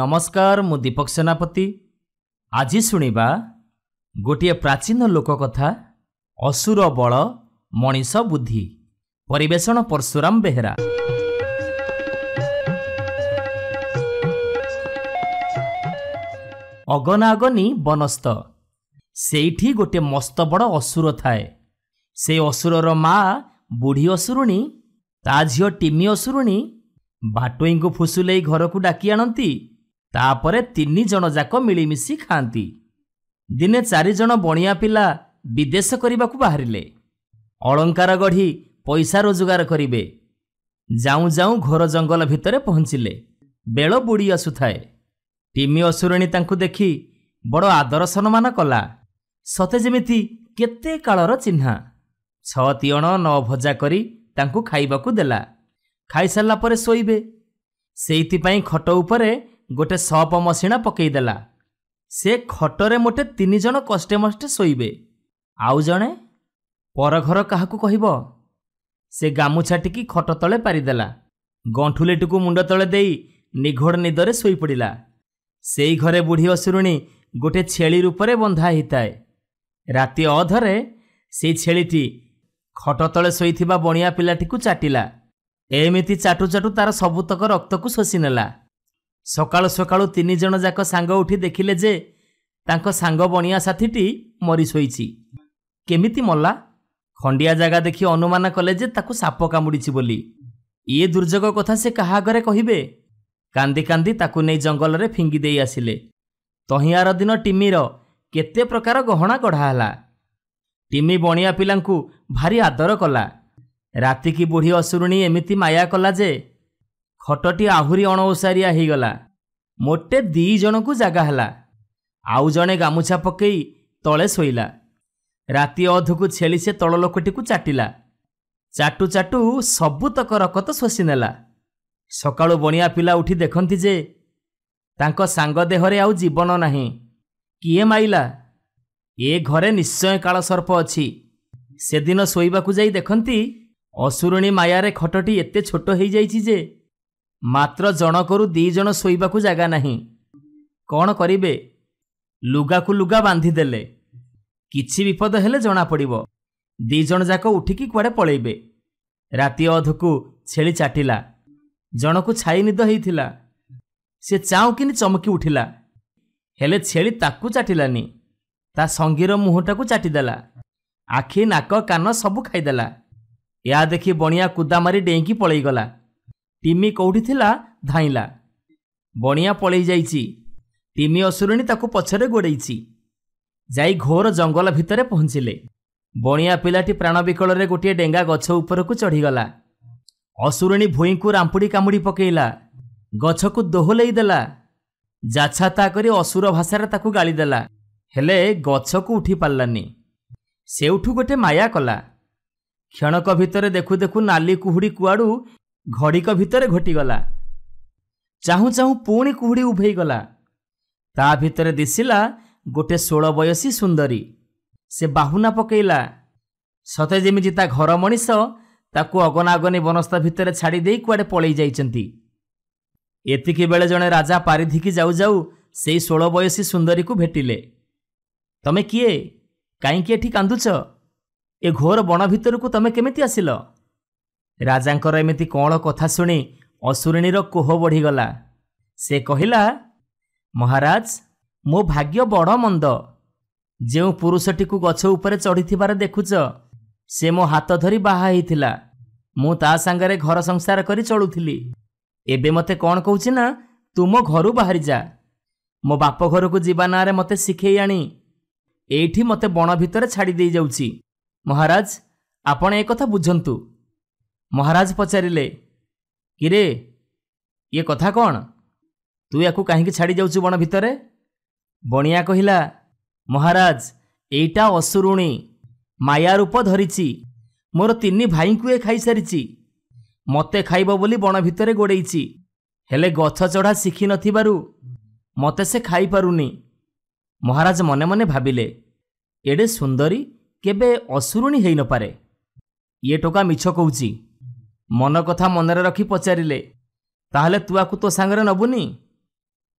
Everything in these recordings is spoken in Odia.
ନମସ୍କାର ମୁଁ ଦୀପକ ସେନାପତି ଆଜି ଶୁଣିବା ଗୋଟିଏ ପ୍ରାଚୀନ ଲୋକ କଥା ଅସୁର ବଳ ମଣିଷ ବୁଦ୍ଧି ପରିବେଷଣ ପରଶୁରାମ ବେହେରା ଅଗନାଗନି ବନସ୍ତ ସେଇଠି ଗୋଟିଏ ମସ୍ତ ବଡ଼ ଅସୁର ଥାଏ ସେ ଅସୁରର ମା ବୁଢ଼ୀ ଅସୁରୁଣୀ ତା ଝିଅ ଟିମି ଅସୁରୁଣୀ ବାଟୋଇଙ୍କୁ ଫୁସୁଲେଇ ଘରକୁ ଡାକି ଆଣନ୍ତି ତାପରେ ତିନି ଜଣ ଯାକ ମିଳିମିଶି ଖାଆନ୍ତି ଦିନେ ଚାରିଜଣ ବଣିଆ ପିଲା ବିଦେଶ କରିବାକୁ ବାହାରିଲେ ଅଳଙ୍କାର ଗଢ଼ି ପଇସା ରୋଜଗାର କରିବେ ଯାଉଁ ଯାଉଁ ଘୋର ଜଙ୍ଗଲ ଭିତରେ ପହଞ୍ଚିଲେ ବେଳ ବୁଡ଼ି ଆସୁଥାଏ ଟିମି ଅସୁରଣୀ ତାଙ୍କୁ ଦେଖି ବଡ଼ ଆଦର ସମ୍ମାନ କଲା ସତେ ଯେମିତି କେତେ କାଳର ଚିହ୍ନା ଛଅ ତିଅଣ ନଅ ଭଜା କରି ତାଙ୍କୁ ଖାଇବାକୁ ଦେଲା ଖାଇସାରିଲା ପରେ ଶୋଇବେ ସେଇଥିପାଇଁ ଖଟ ଉପରେ ଗୋଟେ ସପ ମସିଣା ପକେଇଦେଲା ସେ ଖଟରେ ମୋଟେ ତିନି ଜଣ କଷ୍ଟେମର୍ଟେ ଶୋଇବେ ଆଉ ଜଣେ ପରଘର କାହାକୁ କହିବ ସେ ଗାମୁଛା ଟିକି ଖଟ ତଳେ ପାରିଦେଲା ଗଣ୍ଠୁଲିଟିକୁ ମୁଣ୍ଡ ତଳେ ଦେଇ ନିଘୋଡ଼ ନିଦରେ ଶୋଇପଡ଼ିଲା ସେଇ ଘରେ ବୁଢ଼ୀ ଅସୁରୁଣୀ ଗୋଟେ ଛେଳି ରୂପରେ ବନ୍ଧା ହୋଇଥାଏ ରାତି ଅଧରେ ସେଇ ଛେଳିଟି ଖଟ ତଳେ ଶୋଇଥିବା ବଣିଆ ପିଲାଟିକୁ ଚାଟିଲା ଏମିତି ଚାଟୁ ଚାଟୁ ତାର ସବୁତକ ରକ୍ତକୁ ଶୋଷି ନେଲା ସକାଳୁ ସକାଳୁ ତିନି ଜଣ ଯାକ ସାଙ୍ଗ ଉଠି ଦେଖିଲେ ଯେ ତାଙ୍କ ସାଙ୍ଗ ବଣିଆ ସାଥିଟି ମରି ଶୋଇଛି କେମିତି ମଲା ଖଣ୍ଡିଆ ଜାଗା ଦେଖି ଅନୁମାନ କଲେ ଯେ ତାକୁ ସାପ କାମୁଡ଼ିଛି ବୋଲି ଇଏ ଦୁର୍ଯୋଗ କଥା ସେ କାହା ଆଗରେ କହିବେ କାନ୍ଦି କାନ୍ଦି ତାକୁ ନେଇ ଜଙ୍ଗଲରେ ଫିଙ୍ଗି ଦେଇ ଆସିଲେ ତହିଁଆର ଦିନ ଟିମିର କେତେ ପ୍ରକାର ଗହଣା ଗଢ଼ା ହେଲା ଟିମି ବଣିଆ ପିଲାଙ୍କୁ ଭାରି ଆଦର କଲା ରାତିକି ବୁଢ଼ୀ ଅସୁରୁଣୀ ଏମିତି ମାୟା କଲା ଯେ ଖଟଟି ଆହୁରି ଅଣଓସାରିଆ ହୋଇଗଲା ମୋଟେ ଦୁଇ ଜଣଙ୍କୁ ଜାଗା ହେଲା ଆଉ ଜଣେ ଗାମୁଛା ପକାଇ ତଳେ ଶୋଇଲା ରାତି ଅଧକୁ ଛେଳି ସେ ତଳ ଲୋକଟିକୁ ଚାଟିଲା ଚାଟୁ ଚାଟୁ ସବୁତକ ରକତ ଶୋଷି ନେଲା ସକାଳୁ ବଣିଆ ପିଲା ଉଠି ଦେଖନ୍ତି ଯେ ତାଙ୍କ ସାଙ୍ଗ ଦେହରେ ଆଉ ଜୀବନ ନାହିଁ କିଏ ମାଇଲା ଏ ଘରେ ନିଶ୍ଚୟ କାଳ ସର୍ପ ଅଛି ସେଦିନ ଶୋଇବାକୁ ଯାଇ ଦେଖନ୍ତି ଅସୁରୁଣୀ ମାୟାରେ ଖଟଟି ଏତେ ଛୋଟ ହୋଇଯାଇଛି ଯେ ମାତ୍ର ଜଣକରୁ ଦୁଇ ଜଣ ଶୋଇବାକୁ ଜାଗା ନାହିଁ କ'ଣ କରିବେ ଲୁଗାକୁ ଲୁଗା ବାନ୍ଧିଦେଲେ କିଛି ବିପଦ ହେଲେ ଜଣାପଡ଼ିବ ଦୁଇ ଜଣ ଯାକ ଉଠିକି କୁଆଡ଼େ ପଳେଇବେ ରାତି ଅଧକୁ ଛେଳି ଚାଟିଲା ଜଣକୁ ଛାଇ ନିଦ ହେଇଥିଲା ସେ ଚାଉଁକିନି ଚମକି ଉଠିଲା ହେଲେ ଛେଳି ତାକୁ ଚାଟିଲାନି ତା ସଙ୍ଗୀର ମୁହଁଟାକୁ ଚାଟିଦେଲା ଆଖି ନାକ କାନ ସବୁ ଖାଇଦେଲା ଏହା ଦେଖି ବଣିଆ କୁଦା ମାରି ଡେଇଁକି ପଳେଇଗଲା ଟିମି କେଉଁଠି ଥିଲା ଧାଇଁଲା ବଣିଆ ପଳେଇ ଯାଇଛି ଟିମି ଅସୁରିଣୀ ତାକୁ ପଛରେ ଗୋଡ଼େଇଛି ଯାଇ ଘୋର ଜଙ୍ଗଲ ଭିତରେ ପହଞ୍ଚିଲେ ବଣିଆ ପିଲାଟି ପ୍ରାଣ ବିକଳରେ ଗୋଟିଏ ଡେଙ୍ଗା ଗଛ ଉପରକୁ ଚଢ଼ିଗଲା ଅସୁରିଣୀ ଭୂଇଁକୁ ରାମ୍ପୁଡ଼ି କାମୁଡ଼ି ପକେଇଲା ଗଛକୁ ଦୋହଲେଇ ଦେଲା ଯାଛା ତା କରି ଅସୁର ଭାଷାରେ ତାକୁ ଗାଳିଦେଲା ହେଲେ ଗଛକୁ ଉଠିପାରିଲାନି ସେଉଠୁ ଗୋଟେ ମାୟା କଲା କ୍ଷଣକ ଭିତରେ ଦେଖୁ ଦେଖୁ ନାଲି କୁହୁଡ଼ି କୁଆଡ଼ୁ ଘଡ଼ିକ ଭିତରେ ଘଟିଗଲା ଚାହୁଁ ଚାହୁଁ ପୁଣି କୁହୁଡ଼ି ଉଭେଇଗଲା ତା ଭିତରେ ଦିଶିଲା ଗୋଟିଏ ଷୋଳ ବୟସୀ ସୁନ୍ଦରୀ ସେ ବାହୁନା ପକେଇଲା ସତେ ଯେମିତି ତା ଘର ମଣିଷ ତାକୁ ଅଗନାଗନି ବନସ୍ଥା ଭିତରେ ଛାଡ଼ି ଦେଇ କୁଆଡ଼େ ପଳେଇ ଯାଇଛନ୍ତି ଏତିକିବେଳେ ଜଣେ ରାଜା ପାରିଧିକି ଯାଉ ଯାଉ ସେଇ ଷୋଳ ବୟସୀ ସୁନ୍ଦରୀକୁ ଭେଟିଲେ ତମେ କିଏ କାହିଁକି ଏଠି କାନ୍ଦୁଛ ଏ ଘୋର ବଣ ଭିତରକୁ ତମେ କେମିତି ଆସିଲ ରାଜାଙ୍କର ଏମିତି କଅଁଳ କଥା ଶୁଣି ଅସୁରିଣୀର କୋହ ବଢ଼ିଗଲା ସେ କହିଲା ମହାରାଜ ମୋ ଭାଗ୍ୟ ବଡ଼ ମନ୍ଦ ଯେଉଁ ପୁରୁଷଟିକୁ ଗଛ ଉପରେ ଚଢ଼ିଥିବାର ଦେଖୁଛ ସେ ମୋ ହାତ ଧରି ବାହା ହେଇଥିଲା ମୁଁ ତା ସାଙ୍ଗରେ ଘର ସଂସାର କରି ଚଳୁଥିଲି ଏବେ ମୋତେ କ'ଣ କହୁଛି ନା ତୁମ ଘରୁ ବାହାରି ଯା ମୋ ବାପ ଘରକୁ ଯିବା ନାଁରେ ମୋତେ ଶିଖେଇ ଆଣି ଏଇଠି ମୋତେ ବଣ ଭିତରେ ଛାଡ଼ି ଦେଇଯାଉଛି ମହାରାଜ ଆପଣ ଏ କଥା ବୁଝନ୍ତୁ ମହାରାଜ ପଚାରିଲେ କିରେ ଇଏ କଥା କ'ଣ ତୁ ୟାକୁ କାହିଁକି ଛାଡ଼ି ଯାଉଛୁ ବଣ ଭିତରେ ବଣିଆ କହିଲା ମହାରାଜ ଏଇଟା ଅସୁରୁଣୀ ମାୟା ରୂପ ଧରିଛି ମୋର ତିନି ଭାଇଙ୍କୁ ଏ ଖାଇସାରିଛି ମୋତେ ଖାଇବ ବୋଲି ବଣ ଭିତରେ ଗୋଡ଼େଇଛି ହେଲେ ଗଛ ଚଢ଼ା ଶିଖିନଥିବାରୁ ମୋତେ ସେ ଖାଇପାରୁନି ମହାରାଜ ମନେ ମନେ ଭାବିଲେ ଏଡ଼େ ସୁନ୍ଦରୀ କେବେ ଅସୁରୁଣୀ ହୋଇନପାରେ ଇଏ ଟୋକା ମିଛ କହୁଛି ମନ କଥା ମନରେ ରଖି ପଚାରିଲେ ତାହେଲେ ତୁ ଆକୁ ତୋ ସାଙ୍ଗରେ ନେବୁନି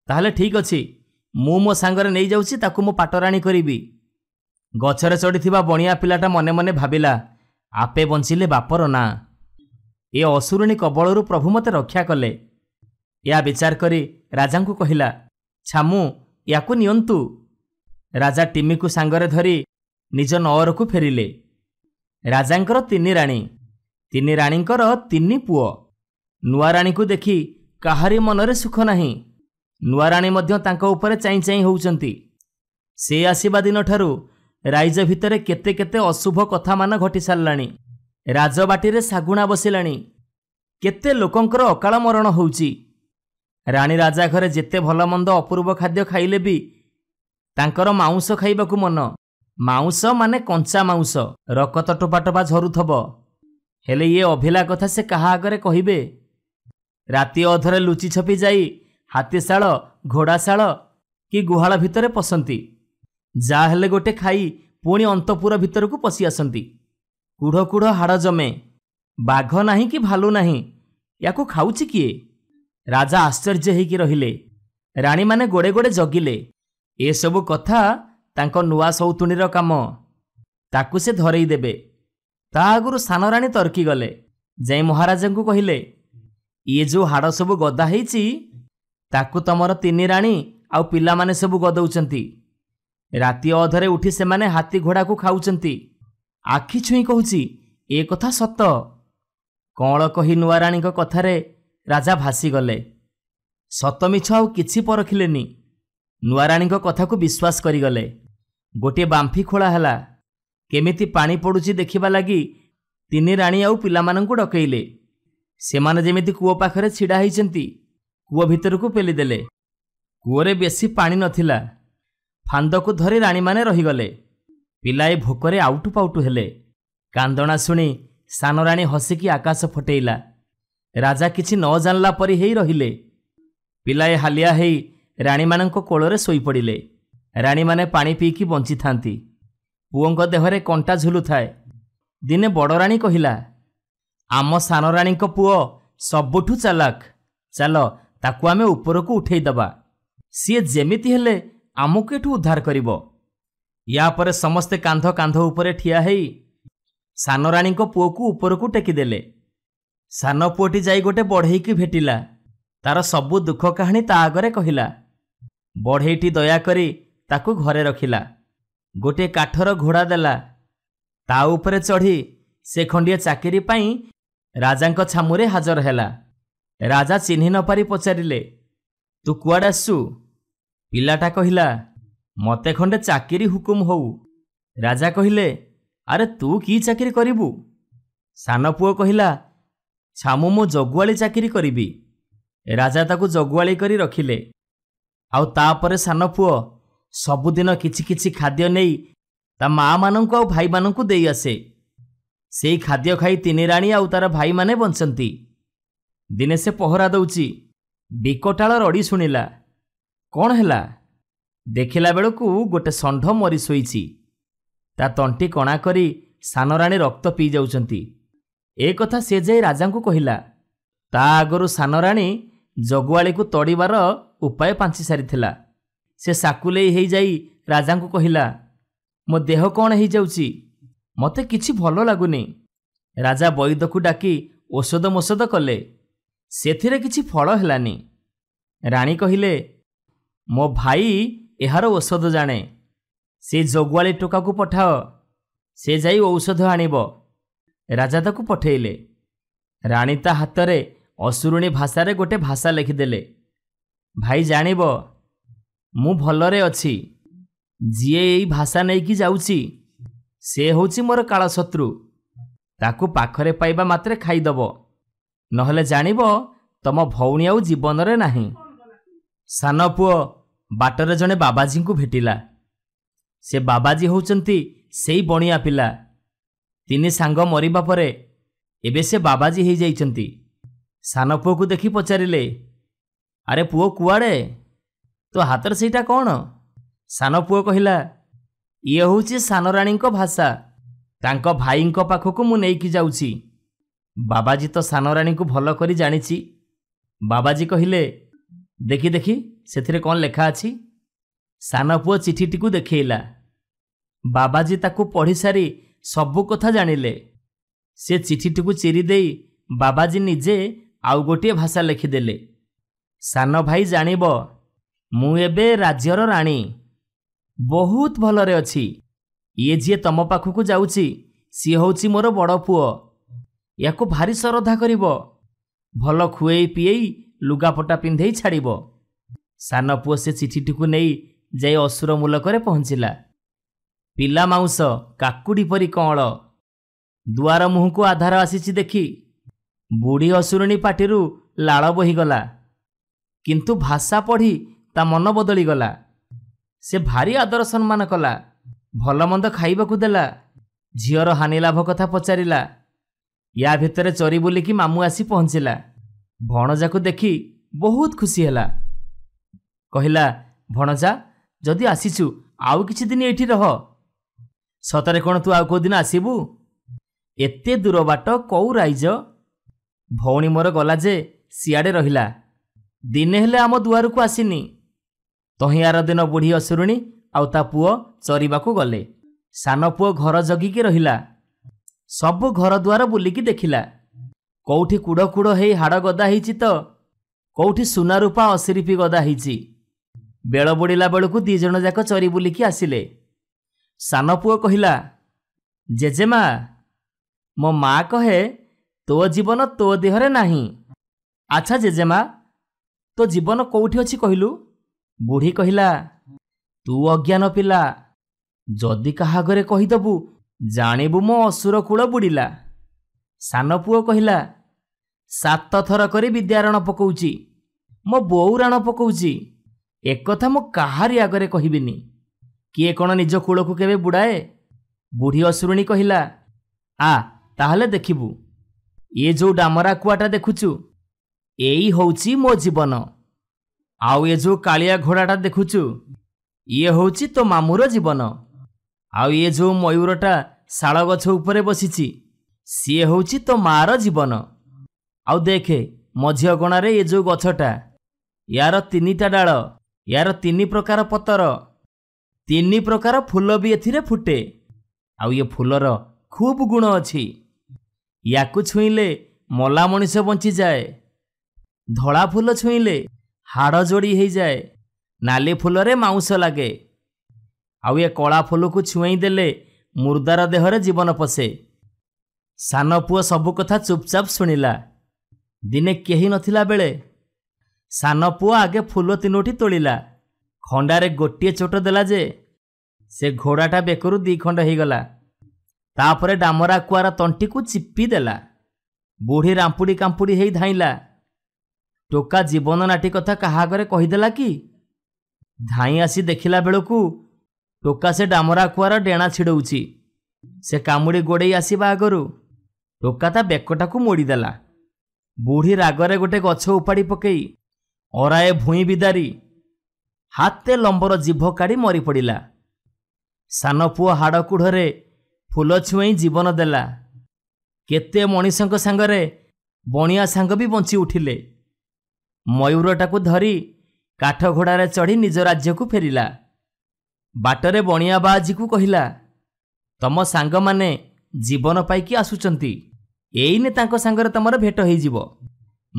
ତାହେଲେ ଠିକ୍ ଅଛି ମୁଁ ମୋ ସାଙ୍ଗରେ ନେଇଯାଉଛି ତାକୁ ମୁଁ ପାଟରାଣୀ କରିବି ଗଛରେ ଚଢ଼ିଥିବା ବଣିଆ ପିଲାଟା ମନେ ମନେ ଭାବିଲା ଆପେ ବଞ୍ଚିଲେ ବାପର ନା ଏ ଅସୁରୁଣୀ କବଳରୁ ପ୍ରଭୁ ମୋତେ ରକ୍ଷା କଲେ ଏହା ବିଚାର କରି ରାଜାଙ୍କୁ କହିଲା ଛାମୁ ୟାକୁ ନିଅନ୍ତୁ ରାଜା ଟିମିକୁ ସାଙ୍ଗରେ ଧରି ନିଜ ନଅରକୁ ଫେରିଲେ ରାଜାଙ୍କର ତିନି ରାଣୀ ତିନି ରାଣୀଙ୍କର ତିନି ପୁଅ ନୂଆ ରାଣୀଙ୍କୁ ଦେଖି କାହାରି ମନରେ ସୁଖ ନାହିଁ ନୂଆ ରାଣୀ ମଧ୍ୟ ତାଙ୍କ ଉପରେ ଚାଇଁ ଚାଇଁ ହେଉଛନ୍ତି ସେ ଆସିବା ଦିନଠାରୁ ରାଇଜ ଭିତରେ କେତେ କେତେ ଅଶୁଭ କଥାମାନ ଘଟିସାରିଲାଣି ରାଜବାଟିରେ ଶାଗୁଣା ବସିଲାଣି କେତେ ଲୋକଙ୍କର ଅକାଳ ମରଣ ହେଉଛି ରାଣୀ ରାଜା ଘରେ ଯେତେ ଭଲମନ୍ଦ ଅପୂର୍ବ ଖାଦ୍ୟ ଖାଇଲେ ବି ତାଙ୍କର ମାଉଁସ ଖାଇବାକୁ ମନ ମାଉଁସ ମାନେ କଞ୍ଚା ମାଉଁସ ରକତ ଟୋପା ଟୋପା ଝରୁଥିବ ହେଲେ ଇଏ ଅଭିଲା କଥା ସେ କାହା ଆଗରେ କହିବେ ରାତି ଅଧରେ ଲୁଚି ଛପି ଯାଇ ହାତୀଶାଳ ଘୋଡ଼ାଶାଳ କି ଗୁହାଳ ଭିତରେ ପଶନ୍ତି ଯାହା ହେଲେ ଗୋଟେ ଖାଇ ପୁଣି ଅନ୍ତପୁର ଭିତରକୁ ପଶି ଆସନ୍ତି କୁଢ଼ କୁଢ଼ ହାଡ଼ ଜମେ ବାଘ ନାହିଁ କି ଭାଲୁ ନାହିଁ ୟାକୁ ଖାଉଛି କିଏ ରାଜା ଆଶ୍ଚର୍ଯ୍ୟ ହୋଇକି ରହିଲେ ରାଣୀମାନେ ଗୋଡ଼େ ଗୋଡ଼େ ଜଗିଲେ ଏସବୁ କଥା ତାଙ୍କ ନୂଆ ସଉତୁଣୀର କାମ ତାକୁ ସେ ଧରେଇ ଦେବେ ତା ଆଗରୁ ସାନରାଣୀ ତର୍କି ଗଲେ ଯାଇ ମହାରାଜାଙ୍କୁ କହିଲେ ଇଏ ଯେଉଁ ହାଡ଼ ସବୁ ଗଦା ହେଇଛି ତାକୁ ତମର ତିନି ରାଣୀ ଆଉ ପିଲାମାନେ ସବୁ ଗଦଉଛନ୍ତି ରାତି ଅଧରେ ଉଠି ସେମାନେ ହାତୀ ଘୋଡ଼ାକୁ ଖାଉଛନ୍ତି ଆଖି ଛୁଇଁ କହୁଛି ଏ କଥା ସତ କଅଁଳ କହି ନୂଆ ରାଣୀଙ୍କ କଥାରେ ରାଜା ଭାସିଗଲେ ସତ ମିଛ ଆଉ କିଛି ପରଖିଲେନି ନୂଆ ରାଣୀଙ୍କ କଥାକୁ ବିଶ୍ୱାସ କରିଗଲେ ଗୋଟିଏ ବାମ୍ଫି ଖୋଳା ହେଲା କେମିତି ପାଣି ପଡ଼ୁଛି ଦେଖିବା ଲାଗି ତିନି ରାଣୀ ଆଉ ପିଲାମାନଙ୍କୁ ଡକେଇଲେ ସେମାନେ ଯେମିତି କୂଅ ପାଖରେ ଛିଡ଼ା ହୋଇଛନ୍ତି କୂଅ ଭିତରକୁ ପେଲିଦେଲେ କୂଅରେ ବେଶୀ ପାଣି ନଥିଲା ଫାନ୍ଦକୁ ଧରି ରାଣୀମାନେ ରହିଗଲେ ପିଲାଏ ଭୋକରେ ଆଉଟୁ ପାଉଟୁ ହେଲେ କାନ୍ଦଣା ଶୁଣି ସାନ ରାଣୀ ହସିକି ଆକାଶ ଫଟେଇଲା ରାଜା କିଛି ନ ଜାଣିଲା ପରି ହେଇ ରହିଲେ ପିଲାଏ ହାଲିଆ ହେଇ ରାଣୀମାନଙ୍କ କୋଳରେ ଶୋଇପଡ଼ିଲେ ରାଣୀମାନେ ପାଣି ପିଇକି ବଞ୍ଚିଥାନ୍ତି ପୁଅଙ୍କ ଦେହରେ କଣ୍ଟା ଝୁଲୁଥାଏ ଦିନେ ବଡ଼ରାଣୀ କହିଲା ଆମ ସାନରାଣୀଙ୍କ ପୁଅ ସବୁଠୁ ଚାଲାକ୍ ଚାଲ ତାକୁ ଆମେ ଉପରକୁ ଦେବା ସିଏ ଯେମିତି ହେଲେ ଆମକୁ ଏଠୁ ଉଦ୍ଧାର କରିବ ୟା ପରେ ସମସ୍ତେ କାନ୍ଧ କାନ୍ଧ ଉପରେ ଠିଆ ହେଇ ସାନରାଣୀଙ୍କ ପୁଅକୁ ଉପରକୁ ଟେକିଦେଲେ ସାନ ପୁଅଟି ଯାଇ ଗୋଟେ ବଢ଼େଇକି ଭେଟିଲା ତାର ସବୁ ଦୁଃଖ କାହାଣୀ ତା ଆଗରେ କହିଲା ବଢ଼େଇଟି ଦୟାକରି ତାକୁ ଘରେ ରଖିଲା ଗୋଟିଏ କାଠର ଘୋଡ଼ା ଦେଲା ତା ଉପରେ ଚଢ଼ି ସେ ଖଣ୍ଡିଏ ଚାକିରି ପାଇଁ ରାଜାଙ୍କ ଛାମୁରେ ହାଜର ହେଲା ରାଜା ଚିହ୍ନି ନ ପାରି ପଚାରିଲେ ତୁ କୁଆଡ଼େ ଆସୁ ପିଲାଟା କହିଲା ମୋତେ ଖଣ୍ଡେ ଚାକିରି ହୁକୁମ ହଉ ରାଜା କହିଲେ ଆରେ ତୁ କି ଚାକିରି କରିବୁ ସାନ ପୁଅ କହିଲା ଛାମୁ ମୁଁ ଜଗୁଆଳି ଚାକିରି କରିବି ରାଜା ତାକୁ ଜଗୁଆଳି କରି ରଖିଲେ ଆଉ ତାପରେ ସାନ ପୁଅ ସବୁଦିନ କିଛି କିଛି ଖାଦ୍ୟ ନେଇ ତା ମା'ମାନଙ୍କୁ ଆଉ ଭାଇମାନଙ୍କୁ ଦେଇ ଆସେ ସେଇ ଖାଦ୍ୟ ଖାଇ ତିନି ରାଣୀ ଆଉ ତାର ଭାଇମାନେ ବଞ୍ଚନ୍ତି ଦିନେ ସେ ପହରା ଦେଉଛି ବିକଟାଳ ରଡ଼ି ଶୁଣିଲା କ'ଣ ହେଲା ଦେଖିଲା ବେଳକୁ ଗୋଟେ ଷଣ୍ଢ ମରି ଶୋଇଛି ତା ତଣ୍ଟି କଣା କରି ସାନରାଣୀ ରକ୍ତ ପିଇ ଯାଉଛନ୍ତି ଏ କଥା ସେ ଯାଇ ରାଜାଙ୍କୁ କହିଲା ତା ଆଗରୁ ସାନରାଣୀ ଜଗୁଆଳିକୁ ତଡ଼ିବାର ଉପାୟ ପାଞ୍ଚି ସାରିଥିଲା ସେ ସାକୁଲେଇ ହୋଇଯାଇ ରାଜାଙ୍କୁ କହିଲା ମୋ ଦେହ କ'ଣ ହୋଇଯାଉଛି ମୋତେ କିଛି ଭଲ ଲାଗୁନି ରାଜା ବୈଦକୁ ଡାକି ଔଷଧ ମୋଷଧ କଲେ ସେଥିରେ କିଛି ଫଳ ହେଲାନି ରାଣୀ କହିଲେ ମୋ ଭାଇ ଏହାର ଔଷଧ ଜାଣେ ସେ ଜଗୁଆଳି ଟୋକାକୁ ପଠାଅ ସେ ଯାଇ ଔଷଧ ଆଣିବ ରାଜା ତାକୁ ପଠେଇଲେ ରାଣୀ ତା ହାତରେ ଅସୁରୁଣୀ ଭାଷାରେ ଗୋଟେ ଭାଷା ଲେଖିଦେଲେ ଭାଇ ଜାଣିବ ମୁଁ ଭଲରେ ଅଛି ଯିଏ ଏଇ ଭାଷା ନେଇକି ଯାଉଛି ସେ ହେଉଛି ମୋର କାଳଶତ୍ରୁ ତାକୁ ପାଖରେ ପାଇବା ମାତ୍ରେ ଖାଇଦେବ ନହେଲେ ଜାଣିବ ତମ ଭଉଣୀ ଆଉ ଜୀବନରେ ନାହିଁ ସାନ ପୁଅ ବାଟରେ ଜଣେ ବାବାଜୀଙ୍କୁ ଭେଟିଲା ସେ ବାବାଜୀ ହେଉଛନ୍ତି ସେଇ ବଣିଆ ପିଲା ତିନି ସାଙ୍ଗ ମରିବା ପରେ ଏବେ ସେ ବାବାଜୀ ହେଇଯାଇଛନ୍ତି ସାନ ପୁଅକୁ ଦେଖି ପଚାରିଲେ ଆରେ ପୁଅ କୁଆଡ଼େ ତୋ ହାତରେ ସେଇଟା କ'ଣ ସାନ ପୁଅ କହିଲା ଇଏ ହେଉଛି ସାନରାଣୀଙ୍କ ଭାଷା ତାଙ୍କ ଭାଇଙ୍କ ପାଖକୁ ମୁଁ ନେଇକି ଯାଉଛି ବାବାଜୀ ତ ସାନରାଣୀଙ୍କୁ ଭଲ କରି ଜାଣିଛି ବାବାଜୀ କହିଲେ ଦେଖି ଦେଖି ସେଥିରେ କ'ଣ ଲେଖା ଅଛି ସାନ ପୁଅ ଚିଠିଟିକୁ ଦେଖେଇଲା ବାବାଜୀ ତାକୁ ପଢ଼ିସାରି ସବୁ କଥା ଜାଣିଲେ ସେ ଚିଠିଟିକୁ ଚିରି ଦେଇ ବାବାଜୀ ନିଜେ ଆଉ ଗୋଟିଏ ଭାଷା ଲେଖିଦେଲେ ସାନ ଭାଇ ଜାଣିବ ମୁଁ ଏବେ ରାଜ୍ୟର ରାଣୀ ବହୁତ ଭଲରେ ଅଛି ଇଏ ଯିଏ ତମ ପାଖକୁ ଯାଉଛି ସିଏ ହେଉଛି ମୋର ବଡ଼ ପୁଅ ଏହାକୁ ଭାରି ଶ୍ରଦ୍ଧା କରିବ ଭଲ ଖୁଆଇ ପିଏଇ ଲୁଗାପଟା ପିନ୍ଧେଇ ଛାଡ଼ିବ ସାନ ପୁଅ ସେ ଚିଠିଟିକୁ ନେଇ ଯାଇ ଅସୁର ମୂଲକରେ ପହଞ୍ଚିଲା ପିଲା ମାଉଁସ କାକୁଡ଼ି ପରି କଅଁଳ ଦୁଆର ମୁହଁକୁ ଆଧାର ଆସିଛି ଦେଖି ବୁଢ଼ୀ ଅସୁରଣୀ ପାଟିରୁ ଲାଳ ବହିଗଲା କିନ୍ତୁ ଭାଷା ପଢ଼ି ତା ମନ ବଦଳିଗଲା ସେ ଭାରି ଆଦର ସମ୍ମାନ କଲା ଭଲମନ୍ଦ ଖାଇବାକୁ ଦେଲା ଝିଅର ହାନିଲାଭ କଥା ପଚାରିଲା ୟା ଭିତରେ ଚରି ବୁଲିକି ମାମୁଁ ଆସି ପହଞ୍ଚିଲା ଭଣଜାକୁ ଦେଖି ବହୁତ ଖୁସି ହେଲା କହିଲା ଭଣଜା ଯଦି ଆସିଛୁ ଆଉ କିଛି ଦିନ ଏଇଠି ରହ ସତରେ କ'ଣ ତୁ ଆଉ କେଉଁଦିନ ଆସିବୁ ଏତେ ଦୂର ବାଟ କେଉଁ ରାଇଜ ଭଉଣୀ ମୋର ଗଲା ଯେ ସିଆଡ଼େ ରହିଲା ଦିନେ ହେଲେ ଆମ ଦୁଆରକୁ ଆସିନି ତହିଁଆର ଦିନ ବୁଢ଼ୀ ଅସୁରୁଣୀ ଆଉ ତା ପୁଅ ଚରିବାକୁ ଗଲେ ସାନ ପୁଅ ଘର ଜଗିକି ରହିଲା ସବୁ ଘର ଘରଦୁଆର ବୁଲିକି ଦେଖିଲା କେଉଁଠି କୁଡ଼ କୁଡ଼ ହେଇ ହାଡ଼ ଗଦା ହେଇଛି ତ କେଉଁଠି ସୁନା ରୂପା ଅସିରିପି ଗଦା ହେଇଛି ବେଳ ବୁଡ଼ିଲା ବେଳକୁ ଦୁଇ ଜଣ ଯାକ ଚରି ବୁଲିକି ଆସିଲେ ସାନ ପୁଅ କହିଲା ଜେଜେମା ମୋ ମା କହେ ତୋ ଜୀବନ ତୋ ଦେହରେ ନାହିଁ ଆଚ୍ଛା ଜେଜେମା ତୋ ଜୀବନ କେଉଁଠି ଅଛି କହିଲୁ ବୁଢ଼ୀ କହିଲା ତୁ ଅଜ୍ଞାନ ପିଲା ଯଦି କାହା ଘରେ କହିଦେବୁ ଜାଣିବୁ ମୋ ଅସୁର କୂଳ ବୁଡ଼ିଲା ସାନ ପୁଅ କହିଲା ସାତ ଥର କରି ବିଦ୍ୟାରଣ ପକାଉଛି ମୋ ବୋଉ ରାଣ ପକାଉଛି ଏକଥା ମୁଁ କାହାରି ଆଗରେ କହିବିନି କିଏ କ'ଣ ନିଜ କୂଳକୁ କେବେ ବୁଡ଼ାଏ ବୁଢ଼ୀ ଅସୁରୁଣୀ କହିଲା ଆ ତାହେଲେ ଦେଖିବୁ ଏ ଯେଉଁ ଡାମରା କୁଆଟା ଦେଖୁଛୁ ଏଇ ହେଉଛି ମୋ ଜୀବନ ଆଉ ଏ ଯେଉଁ କାଳିଆ ଘୋଡ଼ାଟା ଦେଖୁଛୁ ଇଏ ହେଉଛି ତୋ ମାମୁଁର ଜୀବନ ଆଉ ଏ ଯେଉଁ ମୟୂରଟା ଶାଳ ଗଛ ଉପରେ ବସିଛି ସିଏ ହେଉଛି ତୋ ମାଆର ଜୀବନ ଆଉ ଦେଖେ ମଝିଅ ଗଣାରେ ଏ ଯେଉଁ ଗଛଟା ୟାର ତିନିଟା ଡାଳ ୟାର ତିନି ପ୍ରକାର ପତର ତିନି ପ୍ରକାର ଫୁଲ ବି ଏଥିରେ ଫୁଟେ ଆଉ ଏ ଫୁଲର ଖୁବ୍ ଗୁଣ ଅଛି ୟାକୁ ଛୁଇଁଲେ ମଲା ମଣିଷ ବଞ୍ଚିଯାଏ ଧଳା ଫୁଲ ଛୁଇଁଲେ ହାଡ଼ ଯୋଡ଼ି ହୋଇଯାଏ ନାଲି ଫୁଲରେ ମାଉଁସ ଲାଗେ ଆଉ ଏ କଳା ଫୁଲକୁ ଛୁଇଁ ଦେଲେ ମୁର୍ଦ୍ଦାର ଦେହରେ ଜୀବନ ପଶେ ସାନ ପୁଅ ସବୁ କଥା ଚୁପଚାପ ଶୁଣିଲା ଦିନେ କେହି ନଥିଲା ବେଳେ ସାନ ପୁଅ ଆଗେ ଫୁଲ ତିନୋଟି ତୋଳିଲା ଖଣ୍ଡାରେ ଗୋଟିଏ ଚୋଟ ଦେଲା ଯେ ସେ ଘୋଡ଼ାଟା ବେକରୁ ଦୁଇ ଖଣ୍ଡ ହୋଇଗଲା ତାପରେ ଡାମରା କୁଆର ତଣ୍ଟିକୁ ଚିପି ଦେଲା ବୁଢ଼ୀ ରାମ୍ପୁଡ଼ି କାମ୍ପୁଡ଼ି ହୋଇ ଧାଇଁଲା ଟୋକା ଜୀବନ ନାଟି କଥା କାହା ଆଗରେ କହିଦେଲା କି ଧାଇଁ ଆସି ଦେଖିଲା ବେଳକୁ ଟୋକା ସେ ଡାମରା କୁଆର ଡେଣା ଛିଡ଼ଉଛି ସେ କାମୁଡ଼ି ଗୋଡ଼େଇ ଆସିବା ଆଗରୁ ଟୋକା ତା ବେକଟାକୁ ମୋଡ଼ିଦେଲା ବୁଢ଼ୀ ରାଗରେ ଗୋଟେ ଗଛ ଉପାଡ଼ି ପକାଇ ଅରାଏ ଭୁଇଁ ବିଦାରି ହାତେ ଲମ୍ବର ଜିଭ କାଢ଼ି ମରିପଡ଼ିଲା ସାନ ପୁଅ ହାଡ଼ କୁଢ଼ରେ ଫୁଲ ଛୁଇଁ ଜୀବନ ଦେଲା କେତେ ମଣିଷଙ୍କ ସାଙ୍ଗରେ ବଣିଆ ସାଙ୍ଗ ବି ବଞ୍ଚି ଉଠିଲେ ମୟୂରଟାକୁ ଧରି କାଠ ଘୋଡ଼ାରେ ଚଢ଼ି ନିଜ ରାଜ୍ୟକୁ ଫେରିଲା ବାଟରେ ବଣିଆ ବାଆଜିକୁ କହିଲା ତମ ସାଙ୍ଗମାନେ ଜୀବନ ପାଇକି ଆସୁଛନ୍ତି ଏଇନେ ତାଙ୍କ ସାଙ୍ଗରେ ତମର ଭେଟ ହୋଇଯିବ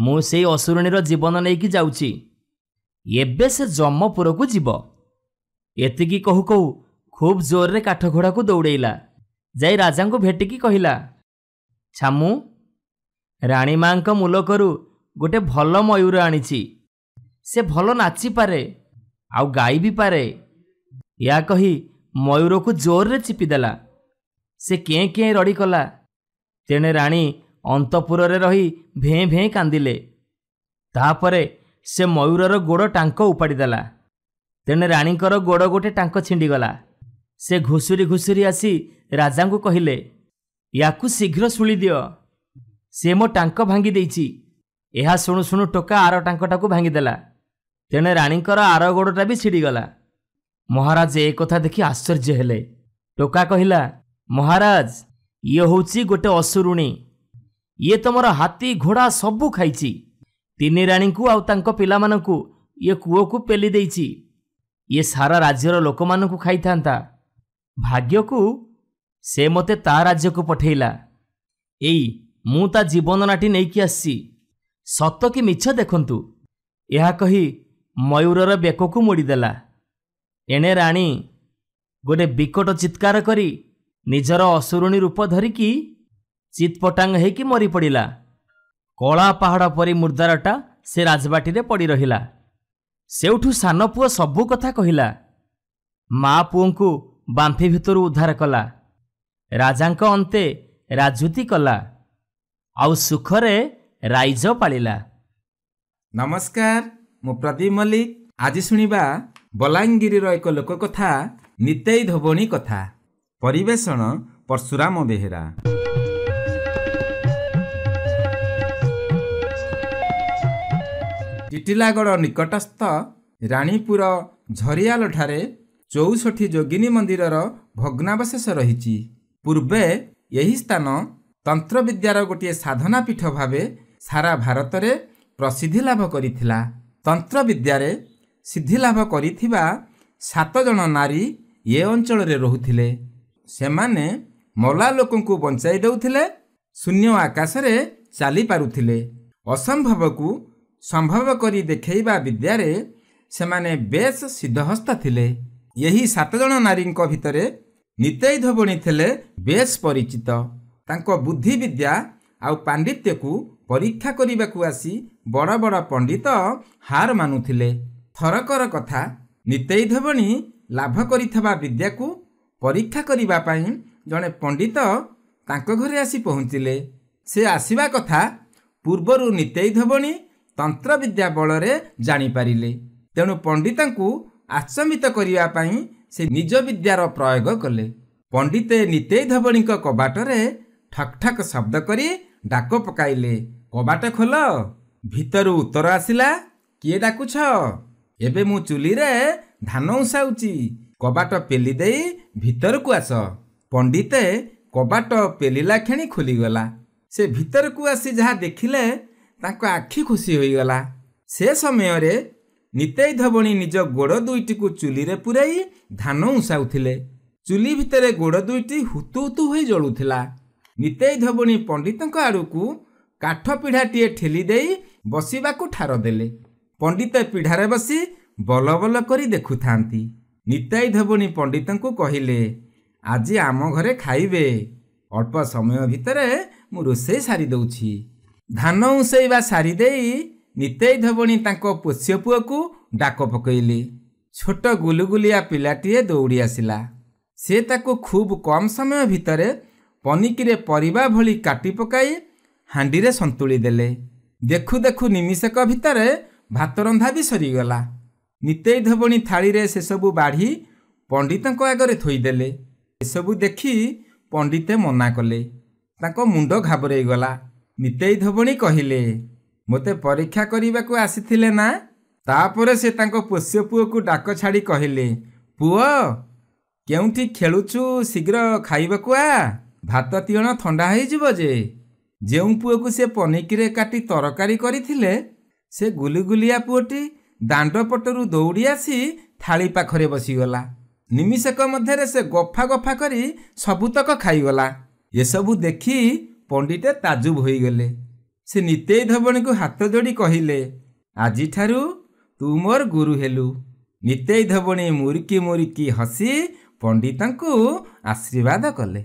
ମୁଁ ସେଇ ଅସୁରଣୀର ଜୀବନ ନେଇକି ଯାଉଛି ଏବେ ସେ ଜମପୁରକୁ ଯିବ ଏତିକି କହୁ କହୁ ଖୁବ୍ ଜୋରରେ କାଠ ଘୋଡ଼ାକୁ ଦୌଡ଼େଇଲା ଯାଇ ରାଜାଙ୍କୁ ଭେଟିକି କହିଲା ଛାମୁ ରାଣୀମାଙ୍କ ମୁଲକରୁ ଗୋଟିଏ ଭଲ ମୟୂର ଆଣିଛି ସେ ଭଲ ନାଚିପାରେ ଆଉ ଗାଇ ବି ପାରେ ଏହା କହି ମୟୂରକୁ ଜୋରରେ ଚିପିଦେଲା ସେ କେଁ କେଁ ରଡ଼ି କଲା ତେଣେ ରାଣୀ ଅନ୍ତପୁରରେ ରହି ଭେଁ ଭେଁ କାନ୍ଦିଲେ ତାପରେ ସେ ମୟୂରର ଗୋଡ଼ ଟାଙ୍କ ଉପାଡ଼ିଦେଲା ତେଣେ ରାଣୀଙ୍କର ଗୋଡ଼ ଗୋଟେ ଟାଙ୍କ ଛିଣ୍ଡିଗଲା ସେ ଘୁଷୁରି ଘୁଷୁରି ଆସି ରାଜାଙ୍କୁ କହିଲେ ୟାକୁ ଶୀଘ୍ର ଦିଅ ସେ ମୋ ଟାଙ୍କ ଭାଙ୍ଗି ଦେଇଛି ଏହା ଶୁଣୁ ଶୁଣୁ ଟୋକା ଆର ଟାଙ୍କଟାକୁ ଭାଙ୍ଗିଦେଲା ତେଣେ ରାଣୀଙ୍କର ଆର ଗୋଡ଼ଟା ବି ଛିଡ଼ିଗଲା ମହାରାଜ ଏ କଥା ଦେଖି ଆଶ୍ଚର୍ଯ୍ୟ ହେଲେ ଟୋକା କହିଲା ମହାରାଜ ଇଏ ହେଉଛି ଗୋଟେ ଅସୁରୁଣୀ ଇଏ ତମର ହାତୀ ଘୋଡ଼ା ସବୁ ଖାଇଛି ତିନି ରାଣୀଙ୍କୁ ଆଉ ତାଙ୍କ ପିଲାମାନଙ୍କୁ ଇଏ କୂଅକୁ ପେଲି ଦେଇଛି ଇଏ ସାରା ରାଜ୍ୟର ଲୋକମାନଙ୍କୁ ଖାଇଥାନ୍ତା ଭାଗ୍ୟକୁ ସେ ମୋତେ ତା ରାଜ୍ୟକୁ ପଠେଇଲା ଏଇ ମୁଁ ତା ଜୀବନ ନାଟି ନେଇକି ଆସିଛି ସତ କି ମିଛ ଦେଖନ୍ତୁ ଏହା କହି ମୟୂରର ବେକକୁ ମୋଡ଼ିଦେଲା ଏଣେ ରାଣୀ ଗୋଟିଏ ବିକଟ ଚିତ୍କାର କରି ନିଜର ଅସୁରୁଣୀ ରୂପ ଧରିକି ଚିତ୍ପଟାଙ୍ଗ ହୋଇକି ମରିପଡ଼ିଲା କଳା ପାହାଡ଼ ପରି ମୁର୍ଦ୍ଦାରଟା ସେ ରାଜବାଟୀରେ ପଡ଼ି ରହିଲା ସେଉଠୁ ସାନ ପୁଅ ସବୁ କଥା କହିଲା ମା ପୁଅଙ୍କୁ ବାମ୍ଫି ଭିତରୁ ଉଦ୍ଧାର କଲା ରାଜାଙ୍କ ଅନ୍ତେ ରାଜୁତି କଲା ଆଉ ସୁଖରେ ରାଇଜ ପାଳିଲା ନମସ୍କାର ମୁଁ ପ୍ରଦୀପ ମଲ୍ଲିକ ଆଜି ଶୁଣିବା ବଲାଙ୍ଗୀରର ଏକ ଲୋକ କଥା ନିତେଇ ଧୋବଣୀ କଥା ପରିବେଷଣ ପର୍ଶୁରାମ ବେହେରା ଟିଟିଲାଗଡ଼ ନିକଟସ୍ଥ ରାଣୀପୁର ଝରିଆଲଠାରେ ଚଉଷଠି ଯୋଗିନୀ ମନ୍ଦିରର ଭଗ୍ନାବଶେଷ ରହିଛି ପୂର୍ବେ ଏହି ସ୍ଥାନ ତନ୍ତ୍ରବିଦ୍ୟାର ଗୋଟିଏ ସାଧନା ପୀଠ ଭାବେ ସାରା ଭାରତରେ ପ୍ରସିଦ୍ଧି ଲାଭ କରିଥିଲା ତନ୍ତ୍ର ବିଦ୍ୟାରେ ଲାଭ କରିଥିବା ସାତ ଜଣ ନାରୀ ଏ ଅଞ୍ଚଳରେ ରହୁଥିଲେ ସେମାନେ ମଲା ଲୋକଙ୍କୁ ବଞ୍ଚାଇ ଦେଉଥିଲେ ଶୂନ୍ୟ ଆକାଶରେ ଚାଲିପାରୁଥିଲେ ଅସମ୍ଭବକୁ ସମ୍ଭବ କରି ଦେଖେଇବା ବିଦ୍ୟାରେ ସେମାନେ ବେଶ ସିଦ୍ଧହସ୍ତ ଥିଲେ ଏହି ସାତ ଜଣ ନାରୀଙ୍କ ଭିତରେ ନିତେଇ ଧବଣୀ ଥିଲେ ବେଶ୍ ପରିଚିତ ତାଙ୍କ ବୁଦ୍ଧିବିଦ୍ୟା ଆଉ ପାଣ୍ଡିତ୍ୟକୁ ପରୀକ୍ଷା କରିବାକୁ ଆସି ବଡ଼ ବଡ଼ ପଣ୍ଡିତ ହାର ମାନୁଥିଲେ ଥରକର କଥା ନିତେଇ ଧବଣୀ ଲାଭ କରିଥିବା ବିଦ୍ୟାକୁ ପରୀକ୍ଷା କରିବା ପାଇଁ ଜଣେ ପଣ୍ଡିତ ତାଙ୍କ ଘରେ ଆସି ପହଞ୍ଚିଲେ ସେ ଆସିବା କଥା ପୂର୍ବରୁ ନିତେଇ ଧବଣୀ ତନ୍ତ୍ରବିଦ୍ୟା ବଳରେ ଜାଣିପାରିଲେ ତେଣୁ ପଣ୍ଡିତଙ୍କୁ ଆଚମ୍ବିତ କରିବା ପାଇଁ ସେ ନିଜ ବିଦ୍ୟାର ପ୍ରୟୋଗ କଲେ ପଣ୍ଡିତେ ନିତେଇ ଧବଣୀଙ୍କ କବାଟରେ ଠକ୍ ଠକ୍ ଶବ୍ଦ କରି ଡାକ ପକାଇଲେ କବାଟ ଖୋଲ ଭିତରୁ ଉତ୍ତର ଆସିଲା କିଏ ଡାକୁଛ ଏବେ ମୁଁ ଚୁଲିରେ ଧାନ ଉସାଉଛି କବାଟ ପେଲି ଦେଇ ଭିତରକୁ ଆସ ପଣ୍ଡିତେ କବାଟ ପେଲିଲା କ୍ଷଣି ଖୋଲିଗଲା ସେ ଭିତରକୁ ଆସି ଯାହା ଦେଖିଲେ ତାଙ୍କ ଆଖି ଖୁସି ହୋଇଗଲା ସେ ସମୟରେ ନିତେଇ ଧବଣୀ ନିଜ ଗୋଡ଼ ଦୁଇଟିକୁ ଚୁଲିରେ ପୁରାଇ ଧାନ ଉସାଉଥିଲେ ଚୁଲି ଭିତରେ ଗୋଡ଼ ଦୁଇଟି ହୁତୁ ହୁତୁ ହୋଇ ଜଳୁଥିଲା ନିତେଇ ଧବଣୀ ପଣ୍ଡିତଙ୍କ ଆଡ଼କୁ କାଠ ପିଢ଼ାଟିଏ ଠେଲି ଦେଇ ବସିବାକୁ ଠାର ଦେଲେ ପଣ୍ଡିତ ପିଢ଼ାରେ ବସି ବଲ ବଲ କରି ଦେଖୁଥାନ୍ତି ନିତାଇ ଧବଣୀ ପଣ୍ଡିତଙ୍କୁ କହିଲେ ଆଜି ଆମ ଘରେ ଖାଇବେ ଅଳ୍ପ ସମୟ ଭିତରେ ମୁଁ ରୋଷେଇ ସାରି ଦେଉଛି ଧାନ ଉଷେଇବା ସାରିଦେଇ ନିତାଇ ଧବଣୀ ତାଙ୍କ ପୋଷ୍ୟ ପୁଅକୁ ଡାକ ପକାଇଲେ ଛୋଟ ଗୁଲୁଗୁଲିଆ ପିଲାଟିଏ ଦୌଡ଼ି ଆସିଲା ସେ ତାକୁ ଖୁବ୍ କମ୍ ସମୟ ଭିତରେ ପନିକିରେ ପରିବା ଭଳି କାଟି ପକାଇ ହାଣ୍ଡିରେ ସନ୍ତୁଳି ଦେଲେ ଦେଖୁ ଦେଖୁ ନିମିଷକ ଭିତରେ ଭାତ ରନ୍ଧା ବି ସରିଗଲା ନିତେଇ ଧବଣୀ ଥାଳିରେ ସେସବୁ ବାଢ଼ି ପଣ୍ଡିତଙ୍କ ଆଗରେ ଥୋଇଦେଲେ ଏସବୁ ଦେଖି ପଣ୍ଡିତେ ମନା କଲେ ତାଙ୍କ ମୁଣ୍ଡ ଘାବରେଇଗଲା ନିତେଇ ଧବଣୀ କହିଲେ ମୋତେ ପରୀକ୍ଷା କରିବାକୁ ଆସିଥିଲେ ନା ତାପରେ ସେ ତାଙ୍କ ପୋଷ୍ୟ ପୁଅକୁ ଡାକ ଛାଡ଼ି କହିଲେ ପୁଅ କେଉଁଠି ଖେଳୁଛୁ ଶୀଘ୍ର ଖାଇବାକୁ ଆ ଭାତ ତିଅଣ ଥଣ୍ଡା ହେଇଯିବ ଯେ ଯେଉଁ ପୁଅକୁ ସେ ପନିକିରେ କାଟି ତରକାରୀ କରିଥିଲେ ସେ ଗୁଲିଗୁଲିଆ ପୁଅଟି ଦାଣ୍ଡ ପଟରୁ ଦୌଡ଼ି ଆସି ଥାଳି ପାଖରେ ବସିଗଲା ନିମିଷକ ମଧ୍ୟରେ ସେ ଗଫା ଗଫା କରି ସବୁତକ ଖାଇଗଲା ଏସବୁ ଦେଖି ପଣ୍ଡିତେ ତାଜୁବ ହୋଇଗଲେ ସେ ନିତେଇ ଧବଣୀକୁ ହାତ ଯୋଡ଼ି କହିଲେ ଆଜିଠାରୁ ତୁ ମୋର ଗୁରୁ ହେଲୁ ନିତେଇ ଧବଣୀ ମୁରିକି ମୁରିକି ହସି ପଣ୍ଡିତାଙ୍କୁ ଆଶୀର୍ବାଦ କଲେ